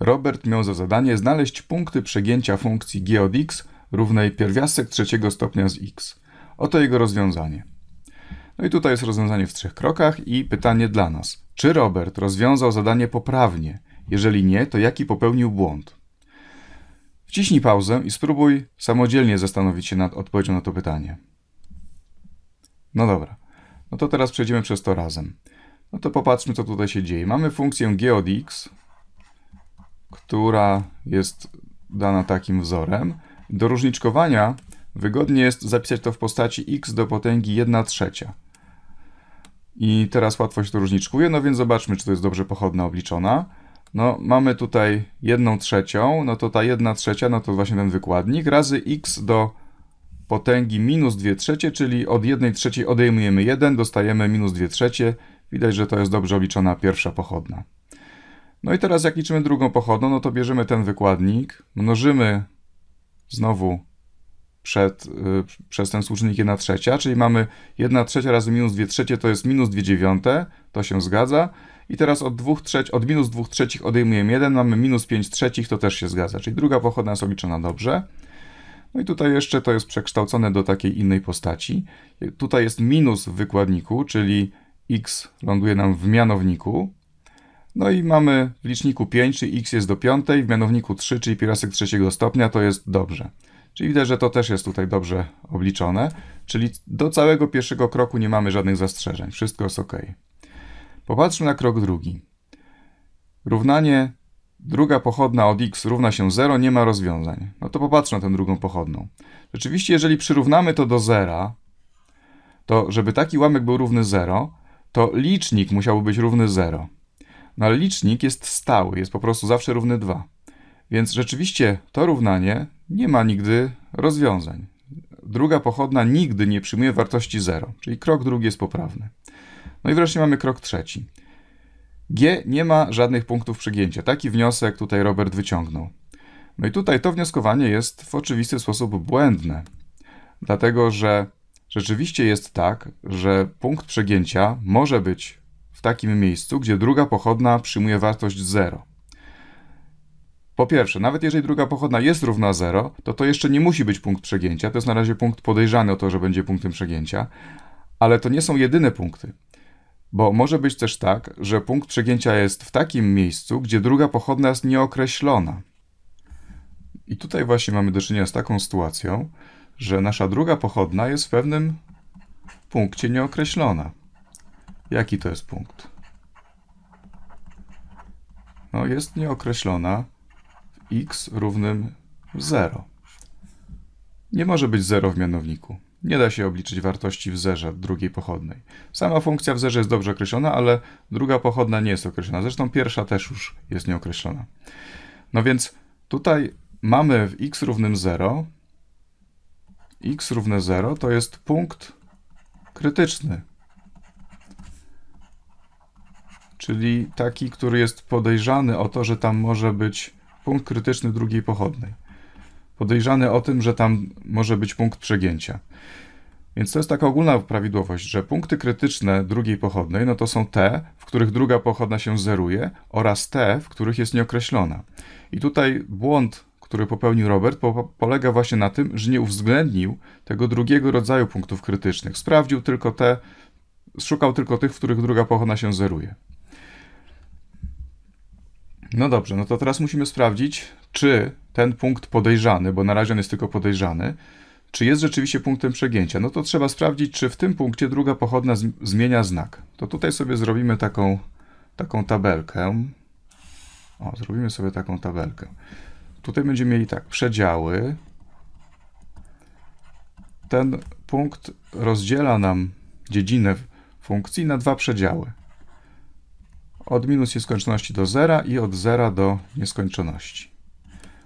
Robert miał za zadanie znaleźć punkty przegięcia funkcji g od x równej pierwiastek trzeciego stopnia z x. Oto jego rozwiązanie. No i tutaj jest rozwiązanie w trzech krokach i pytanie dla nas. Czy Robert rozwiązał zadanie poprawnie? Jeżeli nie, to jaki popełnił błąd? Wciśnij pauzę i spróbuj samodzielnie zastanowić się nad odpowiedzią na to pytanie. No dobra, no to teraz przejdziemy przez to razem. No to popatrzmy, co tutaj się dzieje. Mamy funkcję g od x, która jest dana takim wzorem. Do różniczkowania wygodnie jest zapisać to w postaci x do potęgi 1 trzecia. I teraz łatwo się to różniczkuje, no więc zobaczmy, czy to jest dobrze pochodna obliczona. No, mamy tutaj 1 trzecią, no to ta 1 trzecia, no to właśnie ten wykładnik, razy x do potęgi minus 2 trzecie, czyli od 1 trzeciej odejmujemy 1, dostajemy minus 2 trzecie. Widać, że to jest dobrze obliczona pierwsza pochodna. No i teraz jak liczymy drugą pochodną, no to bierzemy ten wykładnik, mnożymy znowu przed, y, przez ten współczynnik 1 trzecia, czyli mamy 1 trzecia razy minus 2 trzecie to jest minus 2 dziewiąte, to się zgadza. I teraz od, 2 trzeci, od minus 2 trzecich odejmujemy 1, mamy minus 5 trzecich, to też się zgadza, czyli druga pochodna jest obliczona dobrze. No i tutaj jeszcze to jest przekształcone do takiej innej postaci. Tutaj jest minus w wykładniku, czyli x ląduje nam w mianowniku, no i mamy w liczniku 5, czyli x jest do 5, w mianowniku 3, czyli pierwiastek trzeciego stopnia, to jest dobrze. Czyli widać, że to też jest tutaj dobrze obliczone, czyli do całego pierwszego kroku nie mamy żadnych zastrzeżeń, wszystko jest ok. Popatrzmy na krok drugi. Równanie druga pochodna od x równa się 0, nie ma rozwiązań. No to popatrzmy na tę drugą pochodną. Rzeczywiście, jeżeli przyrównamy to do zera, to żeby taki łamek był równy 0, to licznik musiałby być równy 0. No ale licznik jest stały, jest po prostu zawsze równy 2. Więc rzeczywiście to równanie nie ma nigdy rozwiązań. Druga pochodna nigdy nie przyjmuje wartości 0, czyli krok drugi jest poprawny. No i wreszcie mamy krok trzeci. G nie ma żadnych punktów przygięcia. Taki wniosek tutaj Robert wyciągnął. No i tutaj to wnioskowanie jest w oczywisty sposób błędne, dlatego że rzeczywiście jest tak, że punkt przegięcia może być takim miejscu, gdzie druga pochodna przyjmuje wartość 0. Po pierwsze, nawet jeżeli druga pochodna jest równa 0, to to jeszcze nie musi być punkt przegięcia. To jest na razie punkt podejrzany o to, że będzie punktem przegięcia, ale to nie są jedyne punkty. Bo może być też tak, że punkt przegięcia jest w takim miejscu, gdzie druga pochodna jest nieokreślona. I tutaj właśnie mamy do czynienia z taką sytuacją, że nasza druga pochodna jest w pewnym punkcie nieokreślona. Jaki to jest punkt? No, jest nieokreślona w x równym 0. Nie może być 0 w mianowniku. Nie da się obliczyć wartości w zerze drugiej pochodnej. Sama funkcja w zerze jest dobrze określona, ale druga pochodna nie jest określona. Zresztą pierwsza też już jest nieokreślona. No więc tutaj mamy w x równym 0, x równe 0 to jest punkt krytyczny czyli taki, który jest podejrzany o to, że tam może być punkt krytyczny drugiej pochodnej. Podejrzany o tym, że tam może być punkt przegięcia. Więc to jest taka ogólna prawidłowość, że punkty krytyczne drugiej pochodnej, no to są te, w których druga pochodna się zeruje oraz te, w których jest nieokreślona. I tutaj błąd, który popełnił Robert, po polega właśnie na tym, że nie uwzględnił tego drugiego rodzaju punktów krytycznych. Sprawdził tylko te, szukał tylko tych, w których druga pochodna się zeruje. No dobrze, no to teraz musimy sprawdzić, czy ten punkt podejrzany, bo na razie on jest tylko podejrzany, czy jest rzeczywiście punktem przegięcia. No to trzeba sprawdzić, czy w tym punkcie druga pochodna zmienia znak. To tutaj sobie zrobimy taką, taką tabelkę. O, zrobimy sobie taką tabelkę. Tutaj będziemy mieli tak, przedziały. Ten punkt rozdziela nam dziedzinę funkcji na dwa przedziały od minus nieskończoności do zera i od zera do nieskończoności.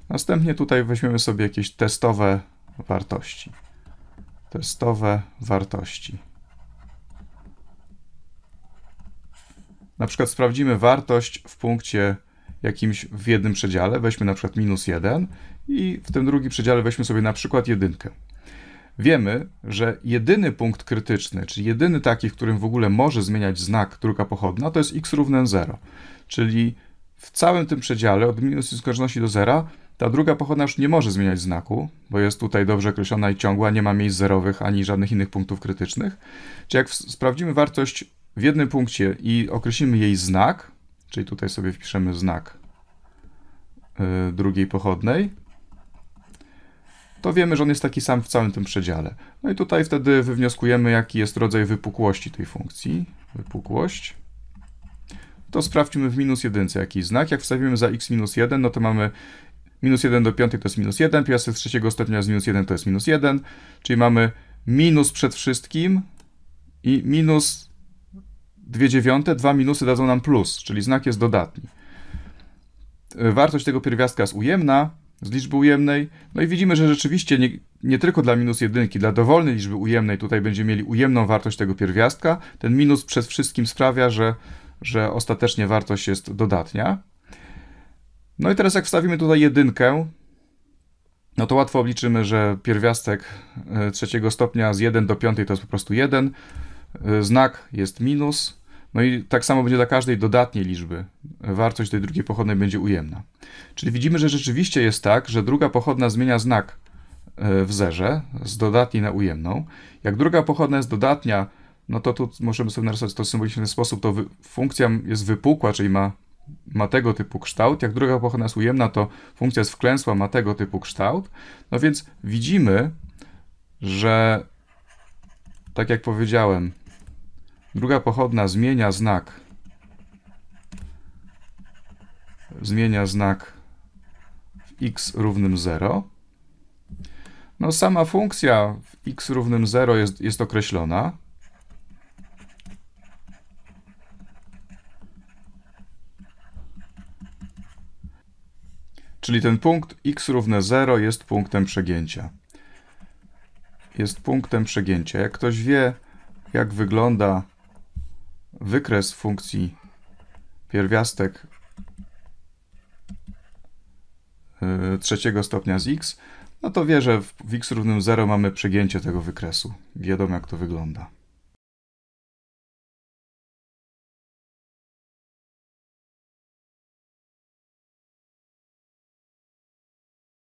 Następnie tutaj weźmiemy sobie jakieś testowe wartości. Testowe wartości. Na przykład sprawdzimy wartość w punkcie jakimś w jednym przedziale, weźmy na przykład minus 1 i w tym drugim przedziale weźmy sobie na przykład jedynkę wiemy, że jedyny punkt krytyczny, czyli jedyny taki, w którym w ogóle może zmieniać znak druga pochodna, to jest x równe 0. Czyli w całym tym przedziale od minus nieskończoności do zera ta druga pochodna już nie może zmieniać znaku, bo jest tutaj dobrze określona i ciągła, nie ma miejsc zerowych ani żadnych innych punktów krytycznych. Czyli jak sprawdzimy wartość w jednym punkcie i określimy jej znak, czyli tutaj sobie wpiszemy znak y, drugiej pochodnej, to wiemy, że on jest taki sam w całym tym przedziale. No i tutaj wtedy wywnioskujemy, jaki jest rodzaj wypukłości tej funkcji. Wypukłość. To sprawdźmy w minus jedynce jaki znak. Jak wstawimy za x minus 1, no to mamy minus 1 do 5 to jest minus 1, piasek z trzeciego stopnia z minus 1 to jest minus 1, czyli mamy minus przed wszystkim i minus 2 dziewiąte, dwa minusy dadzą nam plus, czyli znak jest dodatni. Wartość tego pierwiastka jest ujemna, z liczby ujemnej. No i widzimy, że rzeczywiście nie, nie tylko dla minus jedynki, dla dowolnej liczby ujemnej tutaj będziemy mieli ujemną wartość tego pierwiastka. Ten minus przez wszystkim sprawia, że, że ostatecznie wartość jest dodatnia. No i teraz jak wstawimy tutaj jedynkę, no to łatwo obliczymy, że pierwiastek e, trzeciego stopnia z 1 do 5 to jest po prostu 1. E, znak jest minus. No i tak samo będzie dla każdej dodatniej liczby. Wartość tej drugiej pochodnej będzie ujemna. Czyli widzimy, że rzeczywiście jest tak, że druga pochodna zmienia znak e, w zerze z dodatniej na ujemną. Jak druga pochodna jest dodatnia, no to tu możemy sobie narysować to w symboliczny sposób, to funkcja jest wypukła, czyli ma, ma tego typu kształt. Jak druga pochodna jest ujemna, to funkcja jest wklęsła, ma tego typu kształt. No więc widzimy, że tak jak powiedziałem, Druga pochodna zmienia znak. Zmienia znak w x równym 0. No sama funkcja w x równym 0 jest, jest określona. Czyli ten punkt x równe 0 jest punktem przegięcia. Jest punktem przegięcia. Jak ktoś wie, jak wygląda wykres funkcji pierwiastek y, trzeciego stopnia z x, no to wie, że w x równym 0 mamy przegięcie tego wykresu. Wiadomo jak to wygląda.